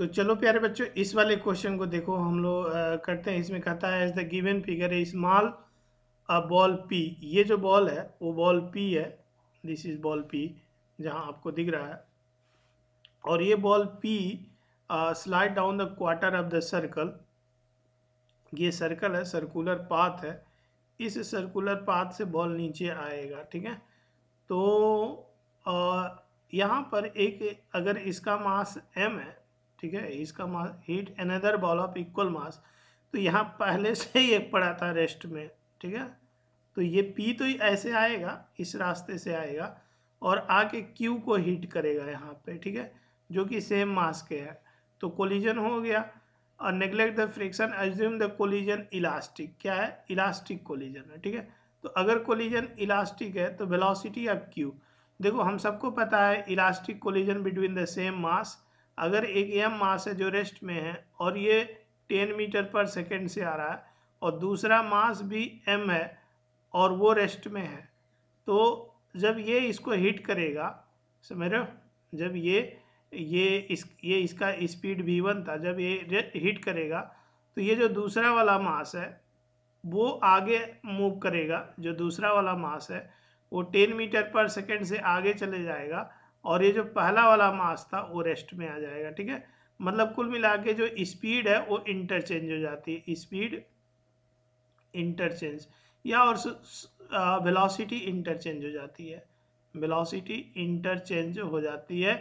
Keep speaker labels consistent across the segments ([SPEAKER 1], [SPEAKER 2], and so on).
[SPEAKER 1] तो चलो प्यारे बच्चों इस वाले क्वेश्चन को देखो हम लोग करते हैं इसमें कहता है as the given figure a small uh ball P ये जो बॉल है वो बॉल पी है दिस इज बॉल पी जहाँ आपको दिख रहा है और ये ball P slide down the quarter of the circle ये सर्कल है सर्कुलर पाथ है इस सर्कुलर पाथ से बॉल नीचे आएगा ठीक है तो यहाँ पर एक अगर इसका मास एम है ठीक है इसका mass hit another ball of equal mass तो यहाँ पहले से ही एक पड़ा था रेस्ट में ठीक है तो ये पी तो ऐसे आएगा इस रास्ते से आएगा और आके क्यू को हीट करेगा यहाँ पे ठीक है जो कि सेम मास के है तो कोलिजन हो गया और neglect the friction assume the collision elastic क्या है इलास्टिक कोलिजन है ठीक है तो अगर कोलिजन इलास्टिक है तो वेलोसिटी ऑफ क्यू देखो हम सबको पता है elastic collision between the same mass अगर एक एम मास है जो रेस्ट में है और ये टेन मीटर पर सेकेंड से आ रहा है और दूसरा मास भी एम है और वो रेस्ट में है तो जब ये इसको हिट करेगा समझ रहे हो जब ये ये इस ये इसका स्पीड भी वन था जब ये हिट करेगा तो ये जो दूसरा वाला मास है वो आगे मूव करेगा जो दूसरा वाला मास है वो टेन मीटर पर सेकेंड से आगे चले जाएगा और ये जो पहला वाला मास था वो रेस्ट में आ जाएगा ठीक है मतलब कुल मिला के जो स्पीड है वो इंटरचेंज हो जाती है स्पीड इंटरचेंज या और वेलोसिटी इंटरचेंज हो जाती है वेलोसिटी इंटरचेंज हो जाती है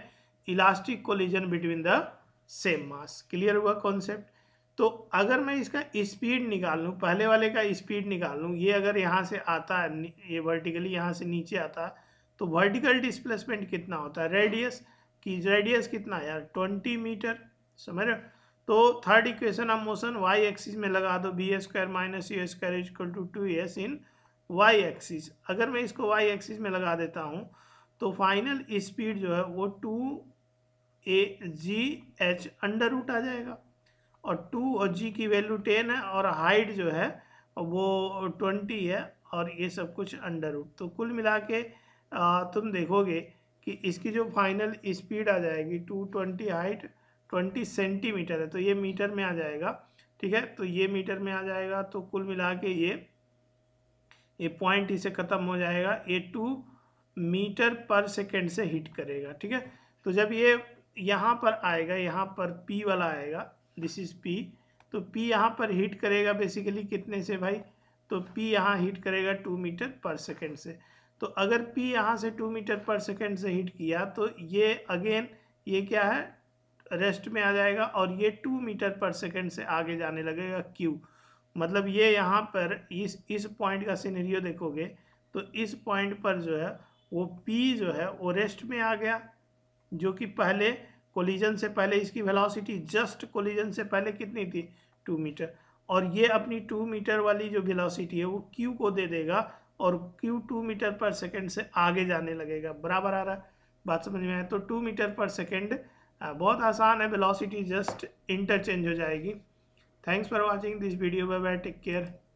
[SPEAKER 1] elastic collision between the same mass clear हुआ कॉन्सेप्ट तो अगर मैं इसका स्पीड निकाल लूँ पहले वाले का स्पीड निकाल लूँ ये अगर यहाँ से आता है ये वर्टिकली यहाँ से नीचे आता है तो वर्टिकल डिस्प्लेसमेंट कितना होता है रेडियस की रेडियस कितना यार ट्वेंटी मीटर समझ रहे तो third equation of motion Y axis में लगा दो V square minus U square is equal to two S in Y axis अगर मैं इसको वाई एक्सिस में लगा देता हूँ तो फाइनल स्पीड जो है वो two A G H under root आ जाएगा और टू और जी की वैल्यू टेन है और हाइट जो है वो ट्वेंटी है और ये सब कुछ अंडर रूट तो कुल मिला के आ, तुम देखोगे कि इसकी जो फाइनल स्पीड आ जाएगी 220 हाइट 20 सेंटीमीटर है तो ये मीटर में आ जाएगा ठीक है तो ये मीटर में आ जाएगा तो कुल मिला के ये ये पॉइंट इसे ख़त्म हो जाएगा ये टू मीटर पर सेकेंड से हिट करेगा ठीक है तो जब ये यहाँ पर आएगा यहाँ पर पी वाला आएगा दिस इज़ पी तो पी यहाँ पर हिट करेगा बेसिकली कितने से भाई तो पी यहाँ हिट करेगा टू मीटर पर सेकेंड से तो अगर P यहाँ से टू मीटर पर सेकेंड से हिट किया तो ये अगेन ये क्या है रेस्ट में आ जाएगा और ये टू मीटर पर सेकेंड से आगे जाने लगेगा Q मतलब ये यहाँ पर इस इस पॉइंट का सीनरियो देखोगे तो इस पॉइंट पर जो है वो P जो है वो रेस्ट में आ गया जो कि पहले कोलिजन से पहले इसकी वेलोसिटी जस्ट कोलिजन से पहले कितनी थी टू मीटर और ये अपनी टू मीटर वाली जो वेलोसिटी है वो क्यू को दे देगा और Q two meter per second से आगे जाने लगेगा बराबर आ रहा है बात समझ में आए तो टू मीटर पर सेकेंड बहुत आसान है वेलोसिटी जस्ट इंटरचेंज हो जाएगी thanks for watching this video bye bye take care